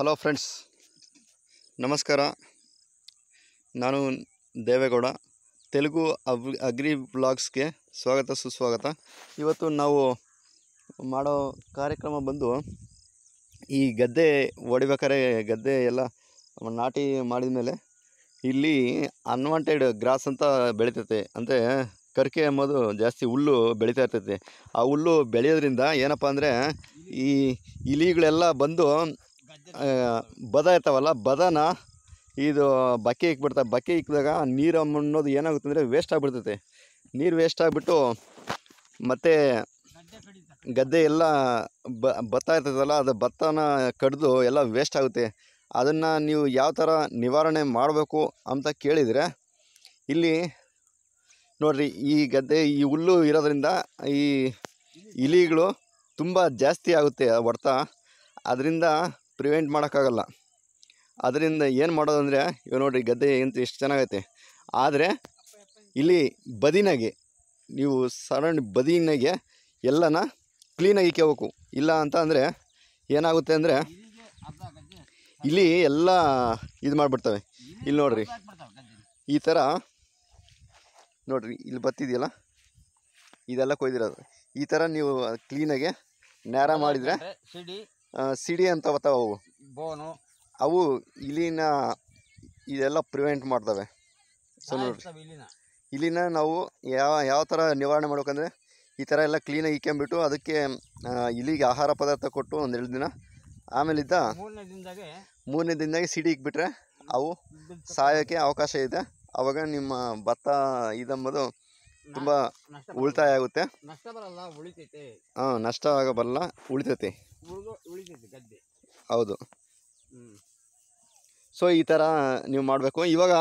hello friends ನಮಸ್ಕಾರ ನಾನು ದೇವೇಗೌಡ ತೆಲುಗು ಅಬ್ ಅಗ್ರಿ ಬ್ಲಾಗ್ಸ್ಗೆ ಸ್ವಾಗತ ಸುಸ್ವಾಗತ ಇವತ್ತು ನಾವು ಮಾಡೋ ಕಾರ್ಯಕ್ರಮ ಬಂದು ಈ ಗದ್ದೆ ಹೊಡಿಬೇಕಾದ್ರೆ ಗದ್ದೆ ಎಲ್ಲ ನಾಟಿ ಮಾಡಿದ ಮೇಲೆ ಇಲ್ಲಿ ಅನ್ವಾಂಟೆಡ್ ಗ್ರಾಸ್ ಅಂತ ಬೆಳೀತೈತೆ ಅಂದರೆ ಕರ್ಕೆ ಎಂಬುದು ಜಾಸ್ತಿ ಹುಲ್ಲು ಬೆಳೀತಾ ಇರ್ತೈತೆ ಆ ಹುಲ್ಲು ಬೆಳೆಯೋದ್ರಿಂದ ಏನಪ್ಪ ಅಂದರೆ ಈ ಇಲಿಗಳೆಲ್ಲ ಬಂದು ಬದ ಇರ್ತಾವಲ್ಲ ಬದನ ಇದು ಬಕ್ಕೆ ಇಕ್ಬಿಡ್ತಾ ಬಕ್ಕೆ ಇಕ್ಕಿದಾಗ ನೀರು ಅನ್ನೋದು ಏನಾಗುತ್ತೆ ಅಂದರೆ ವೇಸ್ಟ್ ಆಗಿಬಿಡ್ತೈತೆ ನೀರು ವೇಸ್ಟ್ ಆಗಿಬಿಟ್ಟು ಮತ್ತು ಗದ್ದೆ ಎಲ್ಲ ಭತ್ತ ಇರ್ತದಲ್ಲ ಅದು ಭತ್ತನ ಕಡಿದು ಎಲ್ಲ ವೇಸ್ಟ್ ಆಗುತ್ತೆ ಅದನ್ನು ನೀವು ಯಾವ ಥರ ನಿವಾರಣೆ ಮಾಡಬೇಕು ಅಂತ ಕೇಳಿದರೆ ಇಲ್ಲಿ ನೋಡಿರಿ ಈ ಗದ್ದೆ ಈ ಹುಲ್ಲು ಇರೋದ್ರಿಂದ ಈ ಇಲಿಗಳು ತುಂಬ ಜಾಸ್ತಿ ಆಗುತ್ತೆ ಹೊಡ್ತಾ ಅದರಿಂದ ಪ್ರಿವೆಂಟ್ ಮಾಡೋಕ್ಕಾಗಲ್ಲ ಅದರಿಂದ ಏನು ಮಾಡೋದಂದರೆ ಇವ ನೋಡಿರಿ ಗದ್ದೆ ಎಂತ ಎಷ್ಟು ಚೆನ್ನಾಗೈತೆ ಆದರೆ ಇಲ್ಲಿ ಬದಿನಾಗೆ ನೀವು ಸಡನ್ ಬದಿನಾಗೆ ಎಲ್ಲನ ಕ್ಲೀನಾಗಿ ಕೇಳಬೇಕು ಇಲ್ಲ ಅಂತ ಅಂದರೆ ಏನಾಗುತ್ತೆ ಅಂದರೆ ಇಲ್ಲಿ ಎಲ್ಲ ಇದು ಮಾಡಿಬಿಡ್ತವೆ ಇಲ್ಲಿ ನೋಡಿರಿ ಈ ಥರ ನೋಡಿರಿ ಇಲ್ಲಿ ಬತ್ತಿದೆಯಲ್ಲ ಇದೆಲ್ಲ ಕೊಯ್ದಿರೋದು ಈ ಥರ ನೀವು ಕ್ಲೀನಾಗೆ ನೇರ ಮಾಡಿದರೆ ಸಿಡಿ ಅಂತ ಬರ್ತಾವೆ ಅವು ಬೋನು ಅವು ಇಲಿನ ಇದೆಲ್ಲ ಪ್ರಿವೆಂಟ್ ಮಾಡ್ತವೆ ಸೊ ನೋಡ್ರಿ ಇಲ್ಲಿನ ನಾವು ಯಾವ ಯಾವ ಥರ ನಿವಾರಣೆ ಮಾಡ್ಬೇಕಂದ್ರೆ ಈ ಥರ ಎಲ್ಲ ಕ್ಲೀನಾಗಿ ಇಕ್ಕೊಂಬಿಟ್ಟು ಅದಕ್ಕೆ ಇಲಿಗೆ ಆಹಾರ ಪದಾರ್ಥ ಕೊಟ್ಟು ಒಂದೆರಡು ದಿನ ಆಮೇಲಿದ್ದ ಮೂರನೇ ದಿನದಾಗೆ ಸಿಡಿ ಇಕ್ಬಿಟ್ರೆ ಅವು ಸಾಯೋಕ್ಕೆ ಅವಕಾಶ ಇದೆ ಅವಾಗ ನಿಮ್ಮ ಭತ್ತ ಇದಮ್ಮದು ತುಂಬ ಉಳಿತಾಯ ಆಗುತ್ತೆ ಹಾಂ ನಷ್ಟ ಆಗ ಬರಲ್ಲ ಉಳಿತೈತಿ ಹೌದು ಸೊ ಈ ಥರ ನೀವು ಮಾಡಬೇಕು ಇವಾಗ